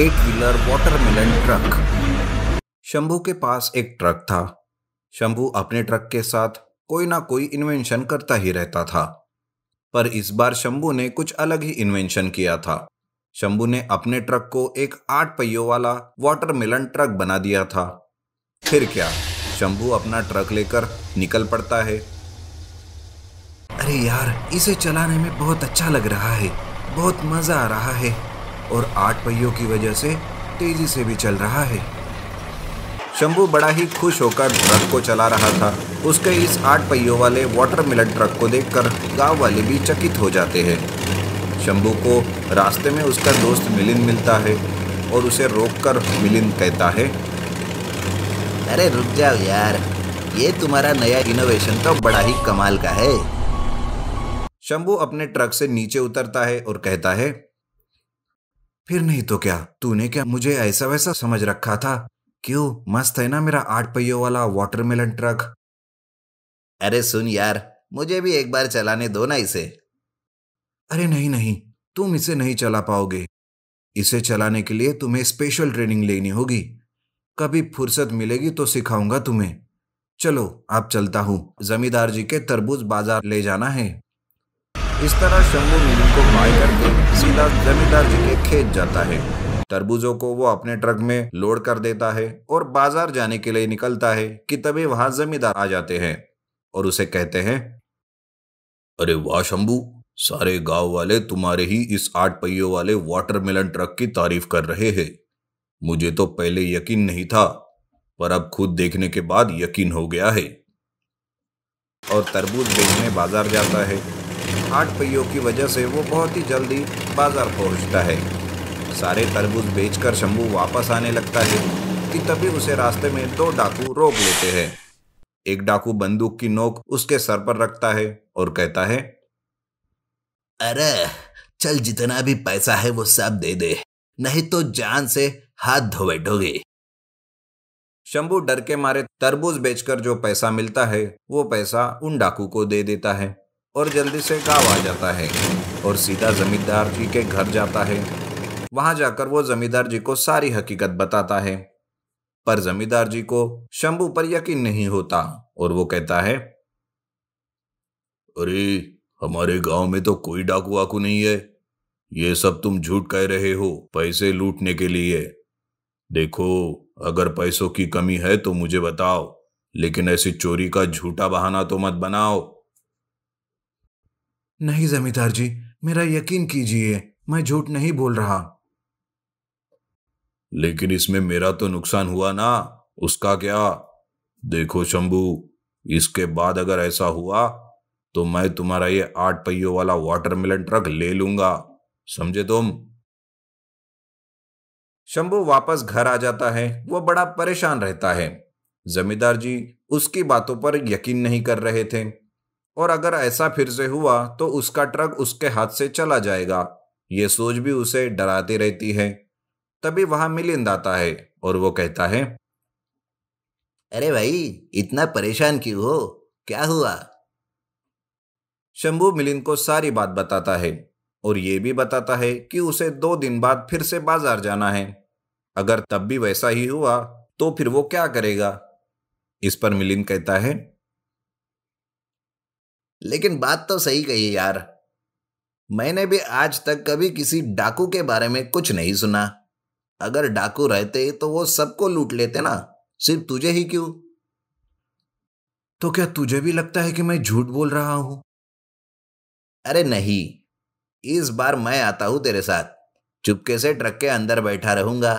eight wheeler watermelon truck Shambhu के पास एक ट्रक था शंभू अपने ट्रक के साथ कोई ना कोई इन्वेंशन करता ही रहता था पर इस बार शंभू ने कुछ अलग ही इन्वेंशन किया था शंभू ने अपने ट्रक को एक आठ पहियों वाला वाटरमेलन ट्रक बना दिया था फिर क्या शंभू अपना ट्रक लेकर निकल पड़ता है अरे यार इसे चलाने में बहुत अच्छा लग रहा है बहुत मजा आ रहा है और आठ पहियों की वजह से तेजी से भी चल रहा है शंभू बड़ा ही खुश होकर ट्रक को चला रहा था उसके इस आठ पहियों वाले वाटर मिलन ट्रक को देखकर गांव वाले भी चकित हो जाते हैं शंभू को रास्ते में उसका दोस्त मिलिन मिलता है और उसे रोककर मिलिन कहता है अरे रुक जाओ यार ये तुम्हारा नया इनोवेशन तो बड़ा ही कमाल का है शंभू अपने ट्रक से नीचे उतरता है और कहता है फिर नहीं तो क्या तूने क्या मुझे ऐसा वैसा समझ रखा था क्यों मस्त है ना मेरा आठ पहियों वाला वाटरमेलन ट्रक अरे सुन यार मुझे भी एक बार चलाने दो ना इसे अरे नहीं नहीं तुम इसे नहीं चला पाओगे इसे चलाने के लिए तुम्हें स्पेशल ट्रेनिंग लेनी होगी कभी फुर्सत मिलेगी तो सिखाऊंगा तुम्हें चलो आप चलता हूँ जमींदार जी के तरबूज बाजार ले जाना है इस तरह शंभु मिल को बाय करके सीधा जमींदार जी के खेत जाता है तरबूजों को वो अपने ट्रक में लोड कर देता है और बाजार जाने के लिए निकलता है कि तभी वहां जमींदार आ जाते हैं और उसे कहते हैं अरे वाह शंभू सारे गांव वाले तुम्हारे ही इस आठ पहियों वाले वाटरमेलन ट्रक की तारीफ कर रहे हैं मुझे तो पहले यकीन नहीं था पर अब खुद देखने के बाद यकीन हो गया है और तरबूज बेचने बाजार जाता है आठ पहियों की वजह से वो बहुत ही जल्दी बाज़ार पहुंचता है सारे तरबूज बेचकर शंभू वापस आने लगता है कि तभी उसे रास्ते में दो डाकू रोक लेते हैं एक डाकू बंदूक की नोक उसके सर पर रखता है और कहता है अरे चल जितना भी पैसा है वो सब दे दे नहीं तो जान से हाथ धो बैठोगे शंभू डर के मारे तरबूज बेचकर जो पैसा मिलता है वो पैसा उन डाकू को दे देता है और जल्दी से गाँव आ जाता है और सीधा जमींदार जी के घर जाता है वहां जाकर वो जमींदार जी को सारी हकीकत बताता है पर जमींदार जी को शंभू पर यकीन नहीं होता और वो कहता है अरे हमारे गांव में तो कोई डाकू वाकू नहीं है ये सब तुम झूठ कह रहे हो पैसे लूटने के लिए देखो अगर पैसों की कमी है तो मुझे बताओ लेकिन ऐसी चोरी का झूठा बहाना तो मत बनाओ नहीं जमींदार जी मेरा यकीन कीजिए मैं झूठ नहीं बोल रहा लेकिन इसमें मेरा तो नुकसान हुआ ना उसका क्या देखो शंभू इसके बाद अगर ऐसा हुआ तो मैं तुम्हारा ये आठ पहियों वाला वाटरमेलन ट्रक ले लूंगा समझे तुम शंभू वापस घर आ जाता है वो बड़ा परेशान रहता है जमींदार जी उसकी बातों पर यकीन नहीं कर रहे थे और अगर ऐसा फिर से हुआ तो उसका ट्रक उसके हाथ से चला जाएगा ये सोच भी उसे डराती रहती है तभी वहां मिलिंद आता है और वो कहता है अरे भाई इतना परेशान क्यों हो क्या हुआ शंभू मिलिंद को सारी बात बताता है और ये भी बताता है कि उसे दो दिन बाद फिर से बाजार जाना है अगर तब भी वैसा ही हुआ तो फिर वो क्या करेगा इस पर मिलिंद कहता है लेकिन बात तो सही कही यार मैंने भी आज तक कभी किसी डाकू के बारे में कुछ नहीं सुना अगर डाकू रहते तो वो सबको लूट लेते ना सिर्फ तुझे ही क्यों तो क्या तुझे भी लगता है कि मैं झूठ बोल रहा हूं अरे नहीं इस बार मैं आता हूं तेरे साथ चुपके से ट्रक के अंदर बैठा रहूंगा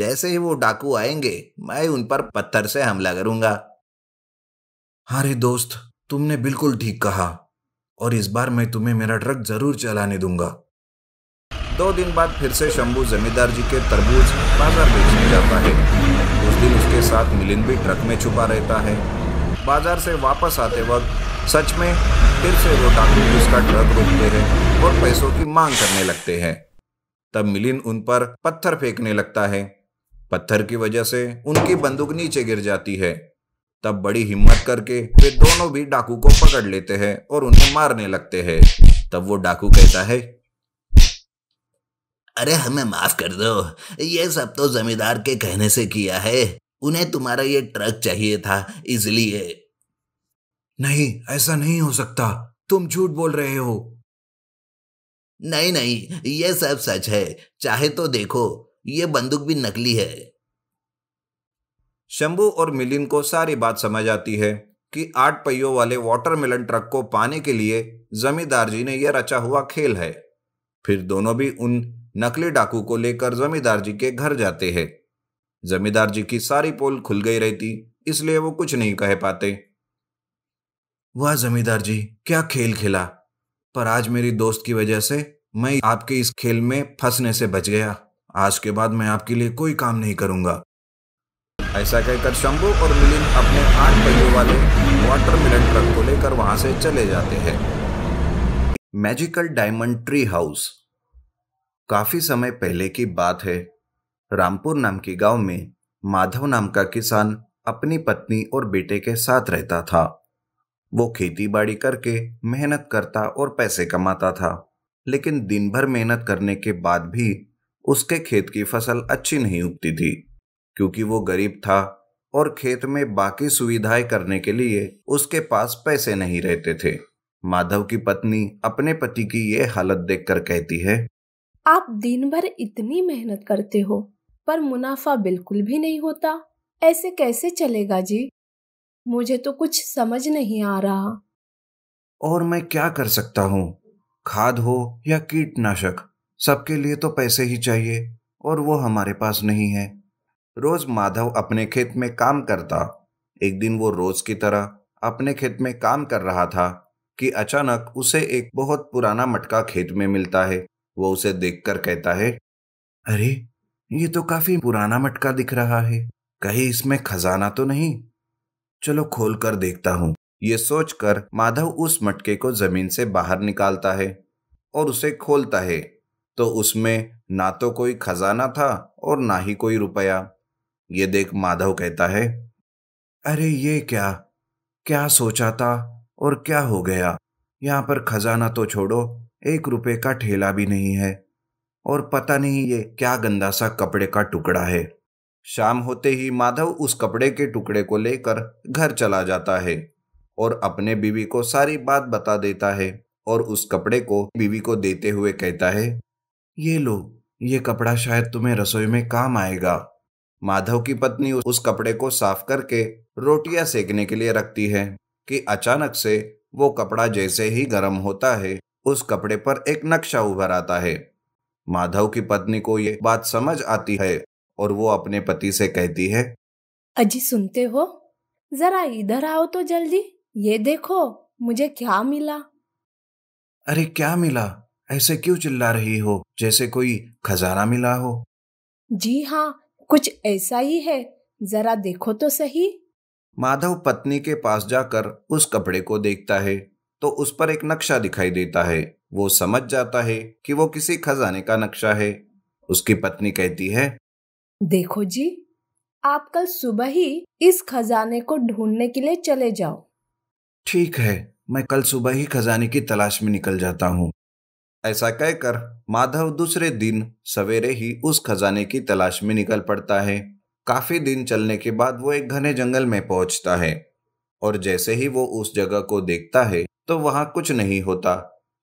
जैसे ही वो डाकू आएंगे मैं उन पर पत्थर से हमला करूंगा अरे दोस्त तुमने बिल्कुल ठीक कहा और इस बार मैं तुम्हें मेरा ट्रक जरूर चलाने दूंगा दो दिन बाद फिर से शंभू जमींदार जी के तरबूज बाजार बेचने जाता है उस दिन उसके साथ मिलिंद भी ट्रक में छुपा रहता है बाजार से वापस आते वक्त सच में फिर से वो उसका ट्रक रोकते हैं और पैसों की मांग करने लगते हैं तब मिलिन उन पर पत्थर फेंकने लगता है पत्थर की वजह से उनकी बंदूक नीचे गिर जाती है तब बड़ी हिम्मत करके वे दोनों भी डाकू को पकड़ लेते हैं और उन्हें मारने लगते हैं तब वो डाकू कहता है अरे हमें माफ कर दो ये सब तो जमींदार के कहने से किया है उन्हें तुम्हारा ये ट्रक चाहिए था इसलिए नहीं ऐसा नहीं हो सकता तुम झूठ बोल रहे हो नहीं नहीं ये सब सच है चाहे तो देखो ये बंदूक भी नकली है शंभू और मिलिन को सारी बात समझ आती है कि आठ पहियों वाले वाटरमेलन ट्रक को पाने के लिए जमींदार जी ने यह रचा हुआ खेल है फिर दोनों भी उन नकली डाकू को लेकर जमींदार जी के घर जाते हैं जमींदार जी की सारी पोल खुल गई रहती इसलिए वो कुछ नहीं कह पाते वह जमींदार जी क्या खेल खेला पर आज मेरी दोस्त की वजह से मैं आपके इस खेल में फंसने से बच गया आज के बाद मैं आपके लिए कोई काम नहीं करूंगा ऐसा कहकर शंभू और मिलिंद अपने आठ पहियों वाले वाटर मिलन ट्रक को लेकर वहां से चले जाते हैं मैजिकल डायमंड ट्री हाउस काफी समय पहले की बात है रामपुर नाम के गांव में माधव नाम का किसान अपनी पत्नी और बेटे के साथ रहता था वो खेती बाड़ी करके मेहनत करता और पैसे कमाता था लेकिन दिन भर मेहनत करने के बाद भी उसके खेत की फसल अच्छी नहीं उगती थी क्योंकि वो गरीब था और खेत में बाकी सुविधाएं करने के लिए उसके पास पैसे नहीं रहते थे माधव की पत्नी अपने पति की ये हालत देखकर कहती है आप दिन भर इतनी मेहनत करते हो पर मुनाफा बिल्कुल भी नहीं होता ऐसे कैसे चलेगा जी मुझे तो कुछ समझ नहीं आ रहा और मैं क्या कर सकता हूँ खाद हो या कीटनाशक सबके लिए तो पैसे ही चाहिए और वो हमारे पास नहीं है रोज माधव अपने खेत में काम करता एक दिन वो रोज की तरह अपने खेत में काम कर रहा था कि अचानक उसे एक बहुत पुराना मटका खेत में मिलता है वो उसे देखकर कहता है अरे ये तो काफी पुराना मटका दिख रहा है कहीं इसमें खजाना तो नहीं चलो खोल कर देखता हूँ ये सोचकर माधव उस मटके को जमीन से बाहर निकालता है और उसे खोलता है तो उसमें ना तो कोई खजाना था और ना ही कोई रुपया ये देख माधव कहता है अरे ये क्या क्या सोचा था और क्या हो गया यहाँ पर खजाना तो छोड़ो एक रुपए का ठेला भी नहीं है और पता नहीं ये क्या गंदा सा कपड़े का टुकड़ा है शाम होते ही माधव उस कपड़े के टुकड़े को लेकर घर चला जाता है और अपने बीवी को सारी बात बता देता है और उस कपड़े को बीवी को देते हुए कहता है ये लो ये कपड़ा शायद तुम्हें रसोई में काम आएगा माधव की पत्नी उस कपड़े को साफ करके रोटियां सेकने के लिए रखती है कि अचानक से वो कपड़ा जैसे ही गर्म होता है उस कपड़े पर एक नक्शा उभर आता है माधव की पत्नी को ये बात समझ आती है और वो अपने पति से कहती है अजी सुनते हो जरा इधर आओ तो जल्दी ये देखो मुझे क्या मिला अरे क्या मिला ऐसे क्यों चिल्ला रही हो जैसे कोई खजाना मिला हो जी हाँ कुछ ऐसा ही है जरा देखो तो सही माधव पत्नी के पास जाकर उस कपड़े को देखता है तो उस पर एक नक्शा दिखाई देता है वो समझ जाता है कि वो किसी खजाने का नक्शा है उसकी पत्नी कहती है देखो जी आप कल सुबह ही इस खजाने को ढूंढने के लिए चले जाओ ठीक है मैं कल सुबह ही खजाने की तलाश में निकल जाता हूँ ऐसा कहकर माधव दूसरे दिन सवेरे ही उस खजाने की तलाश में निकल पड़ता है काफी दिन चलने के बाद वो एक घने जंगल में पहुंचता है और जैसे ही वो उस जगह को देखता है तो वहां कुछ नहीं होता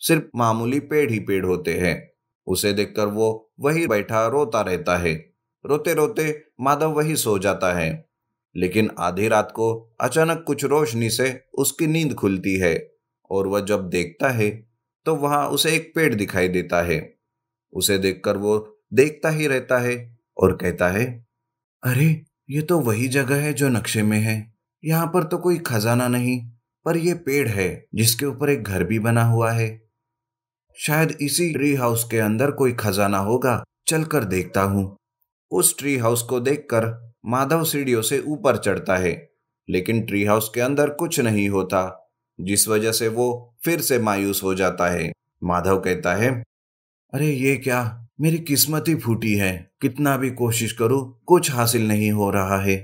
सिर्फ मामूली पेड़ ही पेड़ होते हैं उसे देखकर वो वही बैठा रोता रहता है रोते रोते माधव वही सो जाता है लेकिन आधी रात को अचानक कुछ रोशनी से उसकी नींद खुलती है और वह जब देखता है तो वहां उसे एक पेड़ दिखाई देता है उसे देखकर वो देखता ही रहता है और कहता है अरे ये तो वही जगह है जो नक्शे में है यहाँ पर तो कोई खजाना नहीं पर यह पेड़ है जिसके ऊपर एक घर भी बना हुआ है शायद इसी ट्री हाउस के अंदर कोई खजाना होगा चलकर देखता हूं उस ट्री हाउस को देखकर माधव सीढ़ियों से ऊपर चढ़ता है लेकिन ट्री हाउस के अंदर कुछ नहीं होता जिस वजह से वो फिर से मायूस हो जाता है माधव कहता है अरे ये क्या मेरी किस्मत ही फूटी है कितना भी कोशिश करूं कुछ हासिल नहीं हो रहा है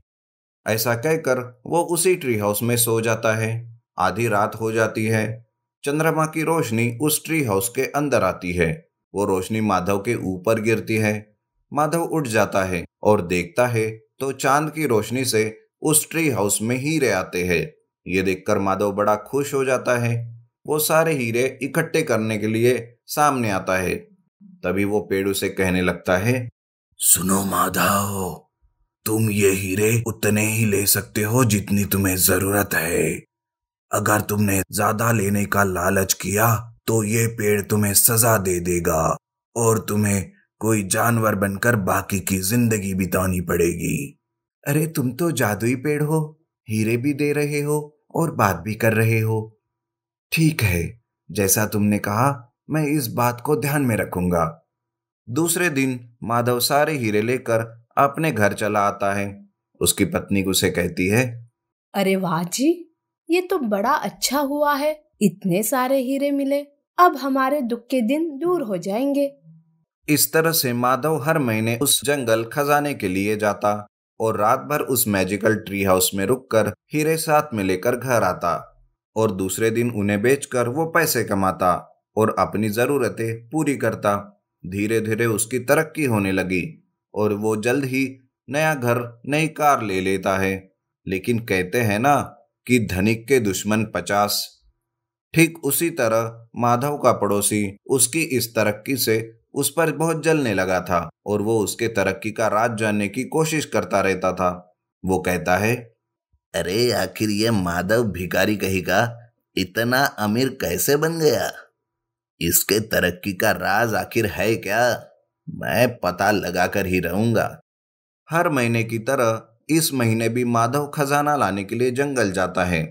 ऐसा कहकर वो उसी ट्री हाउस में सो जाता है आधी रात हो जाती है चंद्रमा की रोशनी उस ट्री हाउस के अंदर आती है वो रोशनी माधव के ऊपर गिरती है माधव उठ जाता है और देखता है तो चांद की रोशनी से उस ट्री हाउस में हीरे आते हैं ये देखकर माधव बड़ा खुश हो जाता है वो सारे हीरे इकट्ठे करने के लिए सामने आता है तभी वो पेड़ उसे कहने लगता है सुनो माधव तुम ये हीरे उतने ही ले सकते हो जितनी तुम्हें जरूरत है अगर तुमने ज्यादा लेने का लालच किया तो ये पेड़ तुम्हें सजा दे देगा और तुम्हें कोई जानवर बनकर बाकी की जिंदगी बितानी पड़ेगी अरे तुम तो जादुई पेड़ हो हीरे भी दे रहे हो और बात भी कर रहे हो ठीक है जैसा तुमने कहा मैं इस बात को ध्यान में रखूंगा दूसरे दिन माधव सारे हीरे लेकर अपने घर चला आता है उसकी पत्नी उसे कहती है अरे वाह जी ये तो बड़ा अच्छा हुआ है इतने सारे हीरे मिले अब हमारे दुख के दिन दूर हो जाएंगे इस तरह से माधव हर महीने उस जंगल खजाने के लिए जाता और रात भर उस मैजिकल ट्री हाउस में रुककर हीरे साथ में लेकर घर आता और दूसरे दिन उन्हें बेचकर वो पैसे कमाता और अपनी ज़रूरतें पूरी करता धीरे धीरे उसकी तरक्की होने लगी और वो जल्द ही नया घर नई कार ले लेता है लेकिन कहते हैं ना कि धनिक के दुश्मन पचास ठीक उसी तरह माधव का पड़ोसी उसकी इस तरक्की से उस पर बहुत जलने लगा था और वो उसके तरक्की का राज जानने की कोशिश करता रहता था वो कहता है अरे आखिर ये माधव भिकारी कही का इतना अमीर कैसे बन गया इसके तरक्की का राज आखिर है क्या मैं पता लगाकर ही रहूंगा हर महीने की तरह इस महीने भी माधव खजाना लाने के लिए जंगल जाता है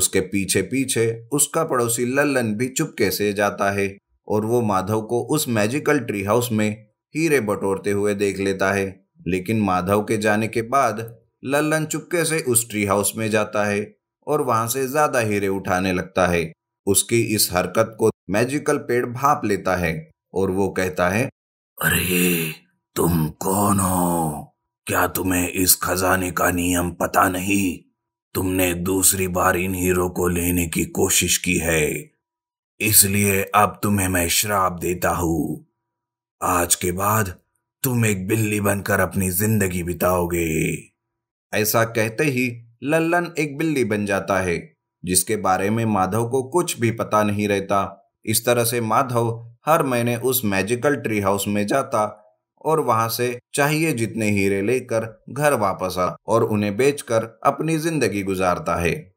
उसके पीछे पीछे उसका पड़ोसी लल्लन भी चुपके से जाता है और वो माधव को उस मैजिकल ट्री हाउस में हीरे बटोरते हुए देख लेता है लेकिन माधव के जाने के बाद लल्लन चुपके से उस ट्री हाउस में जाता है और वहां से ज्यादा हीरे उठाने लगता है उसकी इस हरकत को मैजिकल पेड़ भाप लेता है और वो कहता है अरे तुम कौन हो क्या तुम्हें इस खजाने का नियम पता नहीं तुमने दूसरी बार इन हीरो को लेने की कोशिश की है इसलिए अब तुम्हें मैं श्राप देता हूं आज के बाद तुम एक बिल्ली बनकर अपनी जिंदगी बिताओगे ऐसा कहते ही लल्लन एक बिल्ली बन जाता है जिसके बारे में माधव को कुछ भी पता नहीं रहता इस तरह से माधव हर महीने उस मैजिकल ट्री हाउस में जाता और वहां से चाहिए जितने हीरे लेकर घर वापस आ और उन्हें बेचकर अपनी जिंदगी गुजारता है